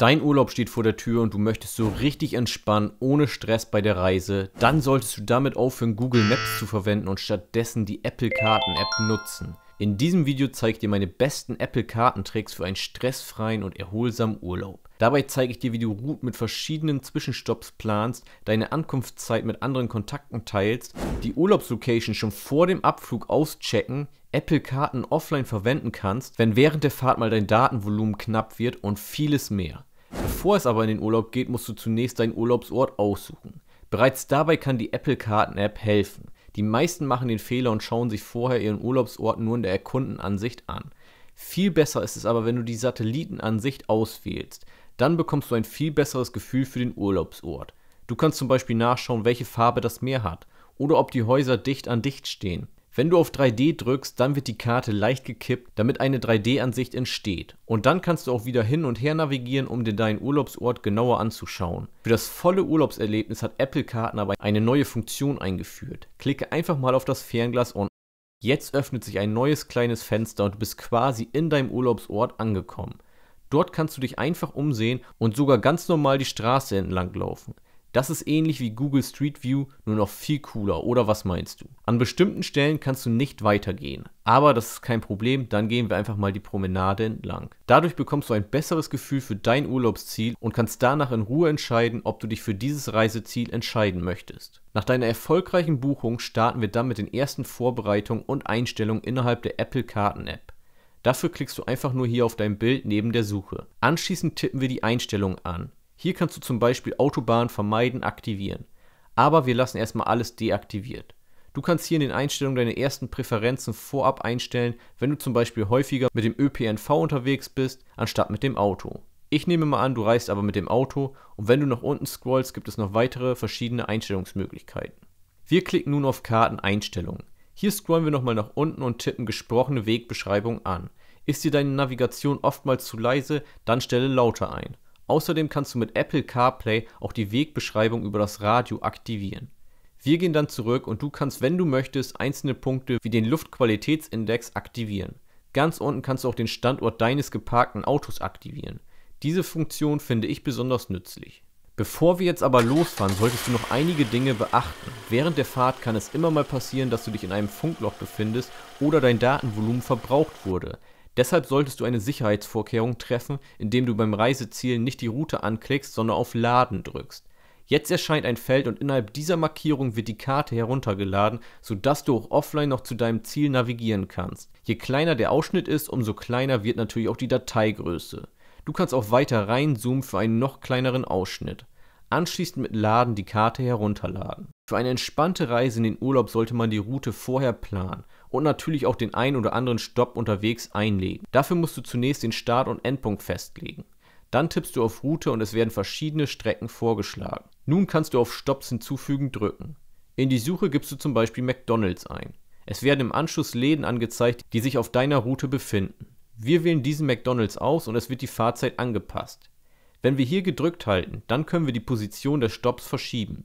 Dein Urlaub steht vor der Tür und du möchtest so richtig entspannen, ohne Stress bei der Reise, dann solltest du damit aufhören, Google Maps zu verwenden und stattdessen die Apple Karten App nutzen. In diesem Video zeige ich dir meine besten Apple Kartentricks für einen stressfreien und erholsamen Urlaub. Dabei zeige ich dir, wie du Routen mit verschiedenen Zwischenstopps planst, deine Ankunftszeit mit anderen Kontakten teilst, die Urlaubslocation schon vor dem Abflug auschecken, Apple Karten offline verwenden kannst, wenn während der Fahrt mal dein Datenvolumen knapp wird und vieles mehr. Bevor es aber in den Urlaub geht, musst du zunächst deinen Urlaubsort aussuchen. Bereits dabei kann die Apple Karten App helfen. Die meisten machen den Fehler und schauen sich vorher ihren Urlaubsort nur in der Erkundenansicht an. Viel besser ist es aber, wenn du die Satellitenansicht auswählst. Dann bekommst du ein viel besseres Gefühl für den Urlaubsort. Du kannst zum Beispiel nachschauen, welche Farbe das Meer hat oder ob die Häuser dicht an dicht stehen. Wenn du auf 3D drückst, dann wird die Karte leicht gekippt, damit eine 3D-Ansicht entsteht. Und dann kannst du auch wieder hin und her navigieren, um dir deinen Urlaubsort genauer anzuschauen. Für das volle Urlaubserlebnis hat Apple Karten aber eine neue Funktion eingeführt. Klicke einfach mal auf das Fernglas und Jetzt öffnet sich ein neues kleines Fenster und du bist quasi in deinem Urlaubsort angekommen. Dort kannst du dich einfach umsehen und sogar ganz normal die Straße entlang laufen. Das ist ähnlich wie Google Street View, nur noch viel cooler, oder was meinst du? An bestimmten Stellen kannst du nicht weitergehen, aber das ist kein Problem, dann gehen wir einfach mal die Promenade entlang. Dadurch bekommst du ein besseres Gefühl für dein Urlaubsziel und kannst danach in Ruhe entscheiden, ob du dich für dieses Reiseziel entscheiden möchtest. Nach deiner erfolgreichen Buchung starten wir dann mit den ersten Vorbereitungen und Einstellungen innerhalb der Apple Karten App. Dafür klickst du einfach nur hier auf dein Bild neben der Suche. Anschließend tippen wir die Einstellungen an. Hier kannst du zum Beispiel Autobahn vermeiden aktivieren. Aber wir lassen erstmal alles deaktiviert. Du kannst hier in den Einstellungen deine ersten Präferenzen vorab einstellen, wenn du zum Beispiel häufiger mit dem ÖPNV unterwegs bist, anstatt mit dem Auto. Ich nehme mal an, du reist aber mit dem Auto und wenn du nach unten scrollst, gibt es noch weitere verschiedene Einstellungsmöglichkeiten. Wir klicken nun auf Karteneinstellungen. Hier scrollen wir nochmal nach unten und tippen gesprochene Wegbeschreibung an. Ist dir deine Navigation oftmals zu leise, dann stelle lauter ein. Außerdem kannst du mit Apple CarPlay auch die Wegbeschreibung über das Radio aktivieren. Wir gehen dann zurück und du kannst, wenn du möchtest, einzelne Punkte wie den Luftqualitätsindex aktivieren. Ganz unten kannst du auch den Standort deines geparkten Autos aktivieren. Diese Funktion finde ich besonders nützlich. Bevor wir jetzt aber losfahren, solltest du noch einige Dinge beachten. Während der Fahrt kann es immer mal passieren, dass du dich in einem Funkloch befindest oder dein Datenvolumen verbraucht wurde. Deshalb solltest du eine Sicherheitsvorkehrung treffen, indem du beim Reiseziel nicht die Route anklickst, sondern auf Laden drückst. Jetzt erscheint ein Feld und innerhalb dieser Markierung wird die Karte heruntergeladen, sodass du auch offline noch zu deinem Ziel navigieren kannst. Je kleiner der Ausschnitt ist, umso kleiner wird natürlich auch die Dateigröße. Du kannst auch weiter reinzoomen für einen noch kleineren Ausschnitt. Anschließend mit Laden die Karte herunterladen. Für eine entspannte Reise in den Urlaub sollte man die Route vorher planen und natürlich auch den ein oder anderen Stopp unterwegs einlegen. Dafür musst du zunächst den Start- und Endpunkt festlegen. Dann tippst du auf Route und es werden verschiedene Strecken vorgeschlagen. Nun kannst du auf Stops hinzufügen drücken. In die Suche gibst du zum Beispiel McDonald's ein. Es werden im Anschluss Läden angezeigt, die sich auf deiner Route befinden. Wir wählen diesen McDonald's aus und es wird die Fahrzeit angepasst. Wenn wir hier gedrückt halten, dann können wir die Position des Stops verschieben.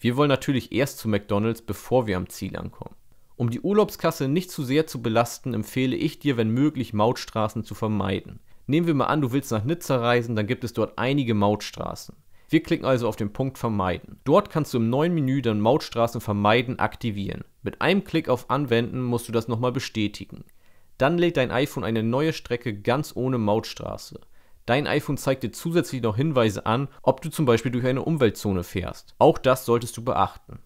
Wir wollen natürlich erst zu McDonald's, bevor wir am Ziel ankommen. Um die Urlaubskasse nicht zu sehr zu belasten, empfehle ich dir, wenn möglich, Mautstraßen zu vermeiden. Nehmen wir mal an, du willst nach Nizza reisen, dann gibt es dort einige Mautstraßen. Wir klicken also auf den Punkt Vermeiden. Dort kannst du im neuen Menü dann Mautstraßen vermeiden aktivieren. Mit einem Klick auf Anwenden musst du das nochmal bestätigen. Dann lädt dein iPhone eine neue Strecke ganz ohne Mautstraße. Dein iPhone zeigt dir zusätzlich noch Hinweise an, ob du zum Beispiel durch eine Umweltzone fährst. Auch das solltest du beachten.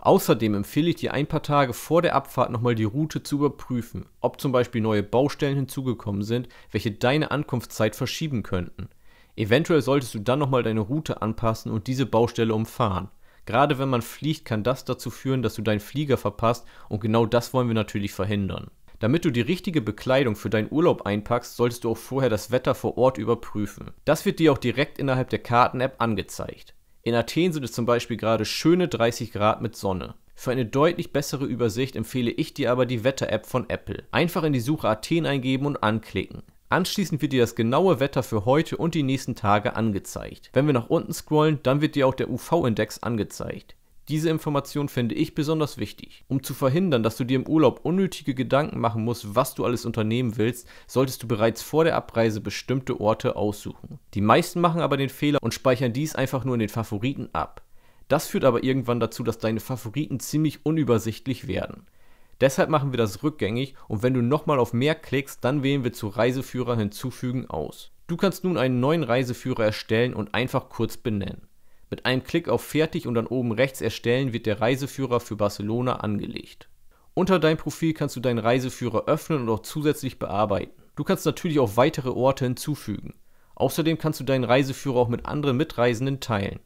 Außerdem empfehle ich dir ein paar Tage vor der Abfahrt nochmal die Route zu überprüfen, ob zum Beispiel neue Baustellen hinzugekommen sind, welche deine Ankunftszeit verschieben könnten. Eventuell solltest du dann nochmal deine Route anpassen und diese Baustelle umfahren. Gerade wenn man fliegt, kann das dazu führen, dass du deinen Flieger verpasst und genau das wollen wir natürlich verhindern. Damit du die richtige Bekleidung für deinen Urlaub einpackst, solltest du auch vorher das Wetter vor Ort überprüfen. Das wird dir auch direkt innerhalb der Karten-App angezeigt. In Athen sind es zum Beispiel gerade schöne 30 Grad mit Sonne. Für eine deutlich bessere Übersicht empfehle ich dir aber die Wetter-App von Apple. Einfach in die Suche Athen eingeben und anklicken. Anschließend wird dir das genaue Wetter für heute und die nächsten Tage angezeigt. Wenn wir nach unten scrollen, dann wird dir auch der UV-Index angezeigt. Diese Information finde ich besonders wichtig. Um zu verhindern, dass du dir im Urlaub unnötige Gedanken machen musst, was du alles unternehmen willst, solltest du bereits vor der Abreise bestimmte Orte aussuchen. Die meisten machen aber den Fehler und speichern dies einfach nur in den Favoriten ab. Das führt aber irgendwann dazu, dass deine Favoriten ziemlich unübersichtlich werden. Deshalb machen wir das rückgängig und wenn du nochmal auf mehr klickst, dann wählen wir zu Reiseführer hinzufügen aus. Du kannst nun einen neuen Reiseführer erstellen und einfach kurz benennen. Mit einem Klick auf Fertig und dann oben rechts Erstellen wird der Reiseführer für Barcelona angelegt. Unter deinem Profil kannst du deinen Reiseführer öffnen und auch zusätzlich bearbeiten. Du kannst natürlich auch weitere Orte hinzufügen. Außerdem kannst du deinen Reiseführer auch mit anderen Mitreisenden teilen.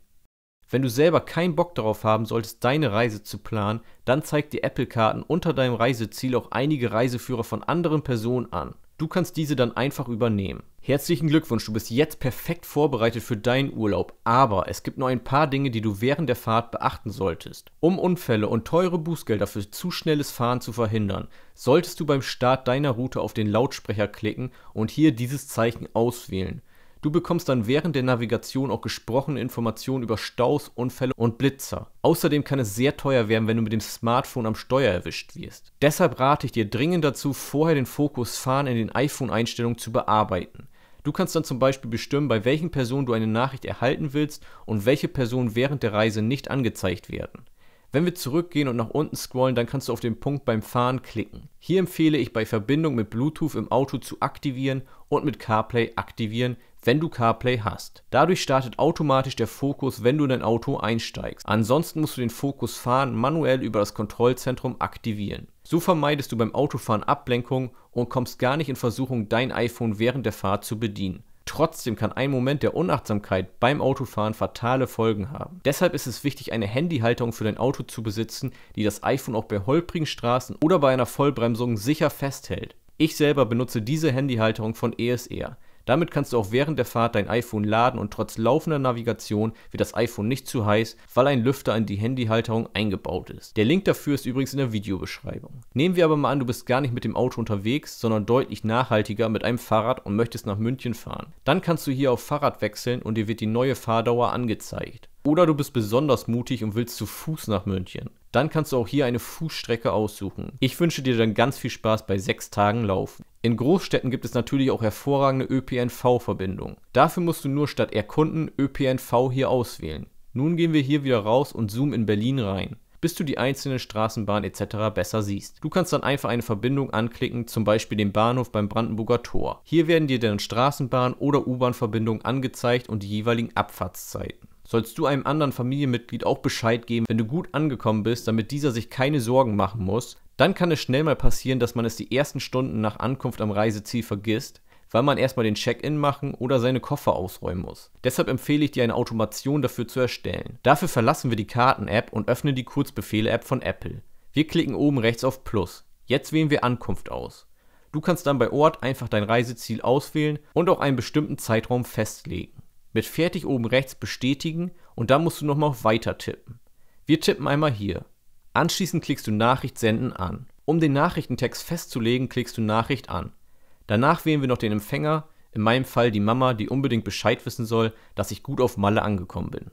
Wenn du selber keinen Bock darauf haben solltest, deine Reise zu planen, dann zeigt die Apple-Karten unter deinem Reiseziel auch einige Reiseführer von anderen Personen an. Du kannst diese dann einfach übernehmen. Herzlichen Glückwunsch, du bist jetzt perfekt vorbereitet für deinen Urlaub, aber es gibt noch ein paar Dinge, die du während der Fahrt beachten solltest. Um Unfälle und teure Bußgelder für zu schnelles Fahren zu verhindern, solltest du beim Start deiner Route auf den Lautsprecher klicken und hier dieses Zeichen auswählen. Du bekommst dann während der Navigation auch gesprochene Informationen über Staus, Unfälle und Blitzer. Außerdem kann es sehr teuer werden, wenn du mit dem Smartphone am Steuer erwischt wirst. Deshalb rate ich dir dringend dazu, vorher den Fokus Fahren in den iPhone-Einstellungen zu bearbeiten. Du kannst dann zum Beispiel bestimmen, bei welchen Personen du eine Nachricht erhalten willst und welche Personen während der Reise nicht angezeigt werden wenn wir zurückgehen und nach unten scrollen, dann kannst du auf den Punkt beim Fahren klicken. Hier empfehle ich bei Verbindung mit Bluetooth im Auto zu aktivieren und mit CarPlay aktivieren, wenn du CarPlay hast. Dadurch startet automatisch der Fokus, wenn du in dein Auto einsteigst. Ansonsten musst du den Fokus fahren manuell über das Kontrollzentrum aktivieren. So vermeidest du beim Autofahren Ablenkung und kommst gar nicht in Versuchung, dein iPhone während der Fahrt zu bedienen. Trotzdem kann ein Moment der Unachtsamkeit beim Autofahren fatale Folgen haben. Deshalb ist es wichtig, eine Handyhalterung für dein Auto zu besitzen, die das iPhone auch bei holprigen Straßen oder bei einer Vollbremsung sicher festhält. Ich selber benutze diese Handyhalterung von ESR. Damit kannst du auch während der Fahrt dein iPhone laden und trotz laufender Navigation wird das iPhone nicht zu heiß, weil ein Lüfter in die Handyhalterung eingebaut ist. Der Link dafür ist übrigens in der Videobeschreibung. Nehmen wir aber mal an, du bist gar nicht mit dem Auto unterwegs, sondern deutlich nachhaltiger mit einem Fahrrad und möchtest nach München fahren. Dann kannst du hier auf Fahrrad wechseln und dir wird die neue Fahrdauer angezeigt. Oder du bist besonders mutig und willst zu Fuß nach München. Dann kannst du auch hier eine Fußstrecke aussuchen. Ich wünsche dir dann ganz viel Spaß bei 6 Tagen Laufen. In Großstädten gibt es natürlich auch hervorragende ÖPNV-Verbindungen. Dafür musst du nur statt Erkunden ÖPNV hier auswählen. Nun gehen wir hier wieder raus und zoomen in Berlin rein, bis du die einzelnen Straßenbahnen etc. besser siehst. Du kannst dann einfach eine Verbindung anklicken, zum Beispiel den Bahnhof beim Brandenburger Tor. Hier werden dir dann Straßenbahn- oder U-Bahn-Verbindungen angezeigt und die jeweiligen Abfahrtszeiten sollst du einem anderen Familienmitglied auch Bescheid geben, wenn du gut angekommen bist, damit dieser sich keine Sorgen machen muss, dann kann es schnell mal passieren, dass man es die ersten Stunden nach Ankunft am Reiseziel vergisst, weil man erstmal den Check-in machen oder seine Koffer ausräumen muss. Deshalb empfehle ich dir eine Automation dafür zu erstellen. Dafür verlassen wir die Karten-App und öffnen die Kurzbefehle-App von Apple. Wir klicken oben rechts auf Plus. Jetzt wählen wir Ankunft aus. Du kannst dann bei Ort einfach dein Reiseziel auswählen und auch einen bestimmten Zeitraum festlegen. Mit Fertig oben rechts bestätigen und dann musst du nochmal auf Weiter tippen. Wir tippen einmal hier. Anschließend klickst du Nachricht senden an. Um den Nachrichtentext festzulegen, klickst du Nachricht an. Danach wählen wir noch den Empfänger, in meinem Fall die Mama, die unbedingt Bescheid wissen soll, dass ich gut auf Malle angekommen bin.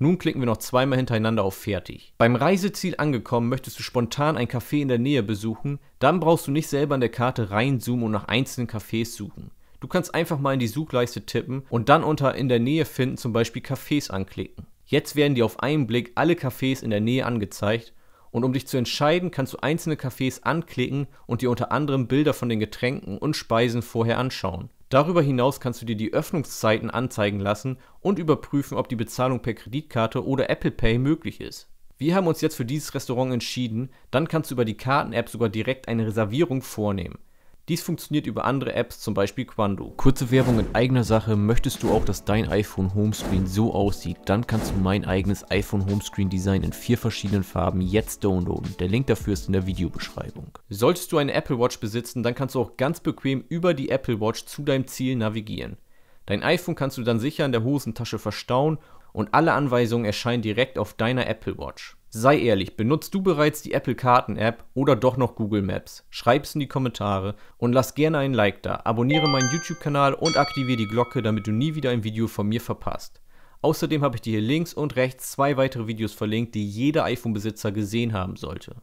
Nun klicken wir noch zweimal hintereinander auf Fertig. Beim Reiseziel angekommen möchtest du spontan ein Café in der Nähe besuchen, dann brauchst du nicht selber in der Karte reinzoomen und nach einzelnen Cafés suchen. Du kannst einfach mal in die Suchleiste tippen und dann unter in der Nähe finden zum Beispiel Cafés anklicken. Jetzt werden dir auf einen Blick alle Cafés in der Nähe angezeigt und um dich zu entscheiden, kannst du einzelne Cafés anklicken und dir unter anderem Bilder von den Getränken und Speisen vorher anschauen. Darüber hinaus kannst du dir die Öffnungszeiten anzeigen lassen und überprüfen, ob die Bezahlung per Kreditkarte oder Apple Pay möglich ist. Wir haben uns jetzt für dieses Restaurant entschieden, dann kannst du über die Karten-App sogar direkt eine Reservierung vornehmen. Dies funktioniert über andere Apps, zum Beispiel Quando. Kurze Werbung in eigener Sache, möchtest du auch, dass dein iPhone Homescreen so aussieht, dann kannst du mein eigenes iPhone Homescreen Design in vier verschiedenen Farben jetzt downloaden. Der Link dafür ist in der Videobeschreibung. Solltest du eine Apple Watch besitzen, dann kannst du auch ganz bequem über die Apple Watch zu deinem Ziel navigieren. Dein iPhone kannst du dann sicher in der Hosentasche verstauen und alle Anweisungen erscheinen direkt auf deiner Apple Watch. Sei ehrlich, benutzt du bereits die Apple Karten App oder doch noch Google Maps? Schreib's in die Kommentare und lass gerne einen Like da. Abonniere meinen YouTube-Kanal und aktiviere die Glocke, damit du nie wieder ein Video von mir verpasst. Außerdem habe ich dir hier links und rechts zwei weitere Videos verlinkt, die jeder iPhone-Besitzer gesehen haben sollte.